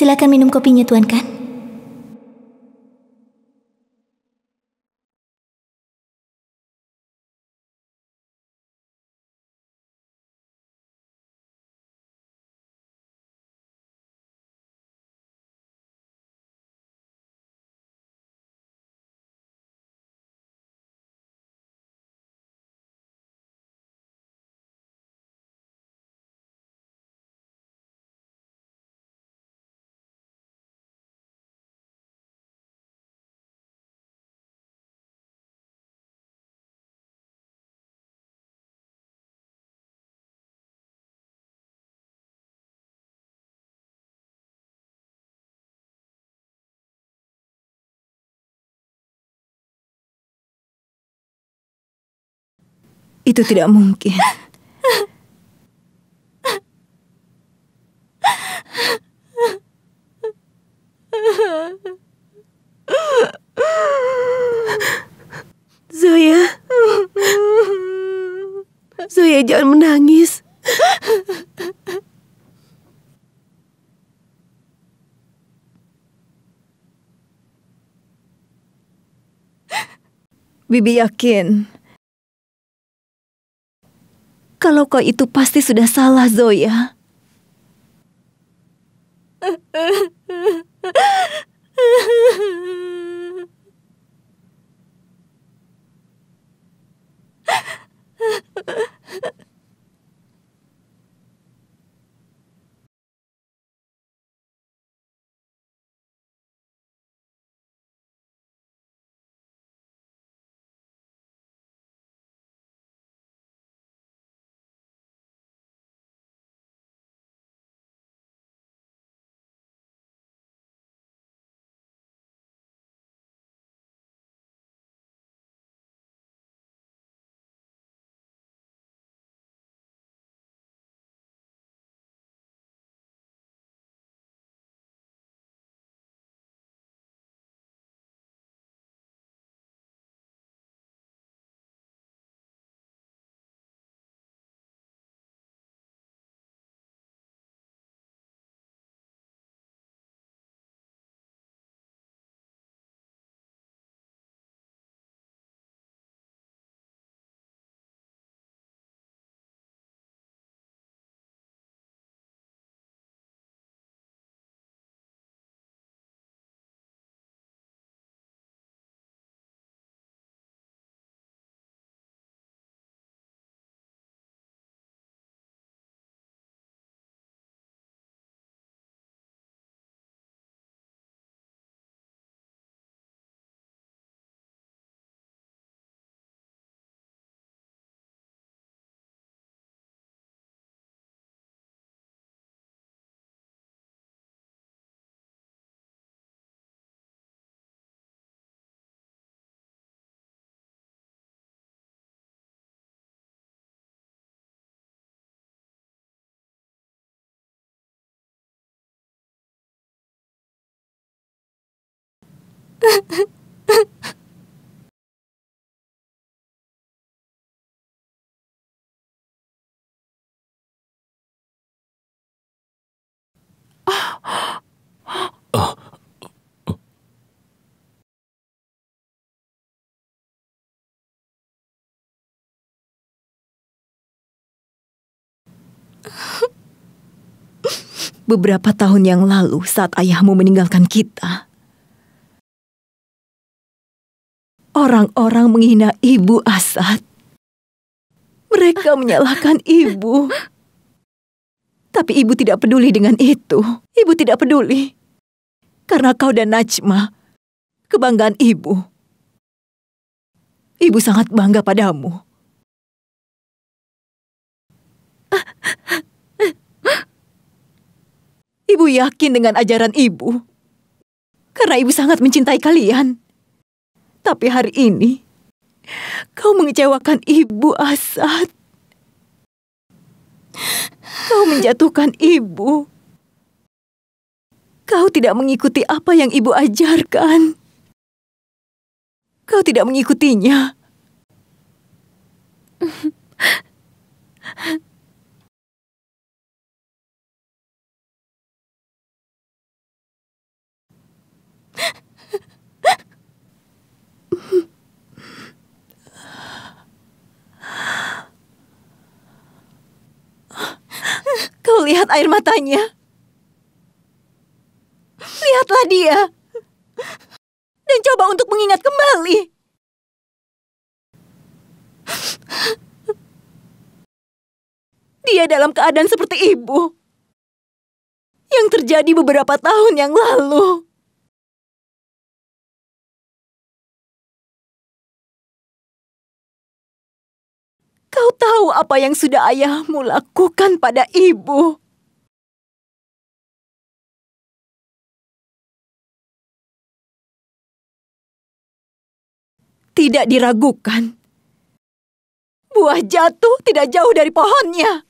Silakan minum kopinya, Tuan Kan. Itu tidak mungkin. Zoya. Zoya jangan menangis. Bibi yakin kalau kau itu pasti sudah salah, Zoya. Beberapa tahun yang lalu saat ayahmu meninggalkan kita, orang-orang menghina ibu Asad. Mereka menyalahkan ibu. Tapi ibu tidak peduli dengan itu. Ibu tidak peduli. Karena kau dan Najma, kebanggaan ibu. Ibu sangat bangga padamu. Ibu yakin dengan ajaran ibu. Karena ibu sangat mencintai kalian. Tapi hari ini, kau mengecewakan ibu, Asad. Kau menjatuhkan ibu. Kau tidak mengikuti apa yang ibu ajarkan. Kau tidak mengikutinya. melihat air matanya. Lihatlah dia. Dan coba untuk mengingat kembali. Dia dalam keadaan seperti ibu. Yang terjadi beberapa tahun yang lalu. Kau tahu apa yang sudah ayahmu lakukan pada ibu. Tidak diragukan. Buah jatuh tidak jauh dari pohonnya.